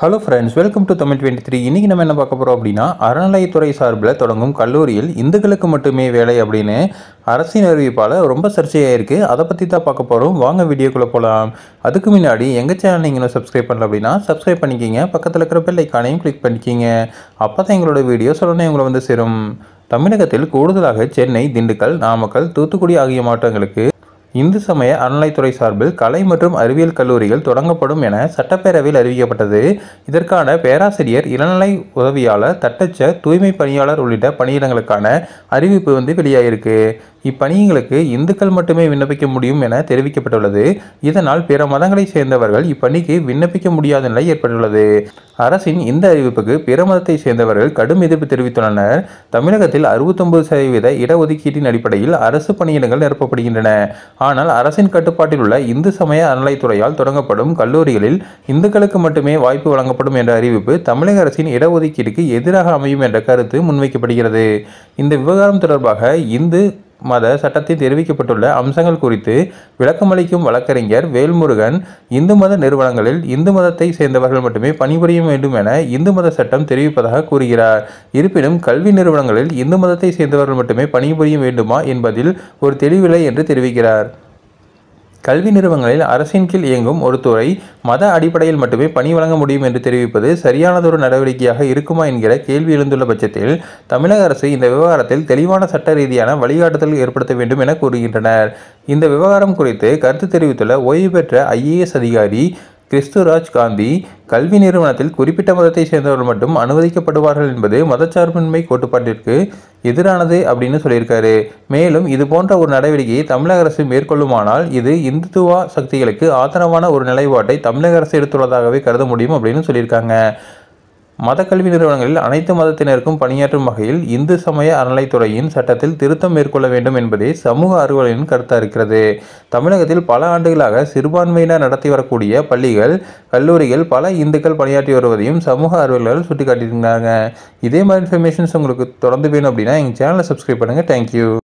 hello friends welcome to Tamil twenty three இன்றைக்கி நம்ம என்ன பார்க்க போகிறோம் அப்படின்னா அறநிலையத்துறை சார்பில் தொடங்கும் கல்லூரியில் இந்துக்களுக்கு மட்டுமே வேலை அப்படின்னு அரசின் அறிவிப்பால் ரொம்ப சர்ச்சையாக இருக்குது அதை பற்றி தான் பார்க்க போகிறோம் வாங்க வீடியோக்குள்ளே போகலாம் அதுக்கு முன்னாடி எங்கள் சேனல் நீங்கள் சப்ஸ்கிரைப் பண்ணல அப்படின்னா சப்ஸ்கிரைப் பண்ணிக்கிங்க பக்கத்தில் இருக்கிற பெல் ஐக்கானையும் கிளிக் பண்ணிக்கிங்க அப்போ தான் எங்களோட வீடியோ சொல்லணும் உங்களை வந்து சேரும் தமிழகத்தில் கூடுதலாக சென்னை திண்டுக்கல் நாமக்கல் தூத்துக்குடி ஆகிய மாவட்டங்களுக்கு இந்து சமய அறநிலைத்துறை சார்பில் கலை மற்றும் அறிவியல் கல்லூரிகள் தொடங்கப்படும் என சட்டப்பேரவையில் அறிவிக்கப்பட்டது இதற்கான பேராசிரியர் இளநிலை உதவியாளர் தட்டச்ச தூய்மை பணியாளர் உள்ளிட்ட பணியிடங்களுக்கான அறிவிப்பு வந்து வெளியாகிருக்கு இப்பணியங்களுக்கு இந்துக்கள் மட்டுமே விண்ணப்பிக்க முடியும் என தெரிவிக்கப்பட்டுள்ளது இதனால் பிற மதங்களைச் சேர்ந்தவர்கள் இப்பணிக்கு விண்ணப்பிக்க முடியாத நிலை ஏற்பட்டுள்ளது அரசின் இந்த அறிவிப்புக்கு பிற மதத்தைச் சேர்ந்தவர்கள் கடும் எதிர்ப்பு தெரிவித்துள்ளனர் தமிழகத்தில் அறுபத்தொன்பது சதவீத இடஒதுக்கீட்டின் அடிப்படையில் அரசு பணியிடங்கள் நிரப்பப்படுகின்றன ஆனால் அரசின் கட்டுப்பாட்டில் உள்ள இந்து சமய அறநிலைத்துறையால் தொடங்கப்படும் கல்லூரிகளில் இந்துக்களுக்கு மட்டுமே வாய்ப்பு வழங்கப்படும் என்ற அறிவிப்பு தமிழக அரசின் இடஒதுக்கீட்டுக்கு எதிராக அமையும் என்ற கருத்து முன்வைக்கப்படுகிறது இந்த விவகாரம் தொடர்பாக இந்து மத சட்டத்தில் தெரிவிக்கப்பட்டுள்ள அம்சங்கள் குறித்து விளக்கமளிக்கும் வழக்கறிஞர் வேல்முருகன் இந்து மத நிறுவனங்களில் இந்து மதத்தை சேர்ந்தவர்கள் மட்டுமே பணிபுரிய வேண்டும் என இந்து மத சட்டம் தெரிவிப்பதாக கூறுகிறார் இருப்பினும் கல்வி நிறுவனங்களில் இந்து மதத்தை சேர்ந்தவர்கள் மட்டுமே பணிபுரிய வேண்டுமா என்பதில் ஒரு தெளிவில்லை என்று தெரிவிக்கிறார் கல்வி நிறுவனங்களில் அரசின் கீழ் இயங்கும் ஒரு துறை மத அடிப்படையில் மட்டுமே பணி வழங்க முடியும் என்று தெரிவிப்பது சரியானதொரு நடவடிக்கையாக இருக்குமா என்கிற கேள்வி எழுந்துள்ள பட்சத்தில் தமிழக அரசு இந்த விவகாரத்தில் தெளிவான சட்ட ரீதியான வழிகாட்டுதல் ஏற்படுத்த வேண்டும் என கூறுகின்றனர் இந்த விவகாரம் குறித்து கருத்து தெரிவித்துள்ள ஓய்வு பெற்ற ஐஏஎஸ் அதிகாரி கிறிஸ்துவராஜ் காந்தி கல்வி நிறுவனத்தில் குறிப்பிட்ட மதத்தை சேர்ந்தவர்கள் மட்டும் அனுமதிக்கப்படுவார்கள் என்பது மதச்சார்பின்மை கோட்டுப்பாட்டிற்கு எதிரானது அப்படின்னு சொல்லியிருக்காரு மேலும் இது போன்ற ஒரு நடவடிக்கையை தமிழக அரசு மேற்கொள்ளுமானால் இது இந்துத்துவா சக்திகளுக்கு ஆதரவான ஒரு நிலைப்பாட்டை தமிழக அரசு எடுத்துள்ளதாகவே கருத முடியும் அப்படின்னு சொல்லியிருக்காங்க மதக்கல்வி நிறுவனங்களில் அனைத்து மதத்தினருக்கும் பணியாற்றும் வகையில் இந்து சமய அறநிலைத்துறையின் சட்டத்தில் திருத்தம் மேற்கொள்ள வேண்டும் என்பதே சமூக அறுவலின் கருத்தாக இருக்கிறது தமிழகத்தில் பல ஆண்டுகளாக சிறுபான்மையினர் நடத்தி வரக்கூடிய பள்ளிகள் கல்லூரிகள் பல இந்துக்கள் பணியாற்றி வருவதையும் சமூக அறுவலர்கள் சுட்டிக்காட்டியிருக்கிறாங்க இதே மாதிரி இன்ஃபர்மேஷன்ஸ் உங்களுக்கு தொடர்ந்து வேணும் அப்படின்னா எங்கள் சேனலை சப்ஸ்கிரைப் பண்ணுங்கள் தேங்க்யூ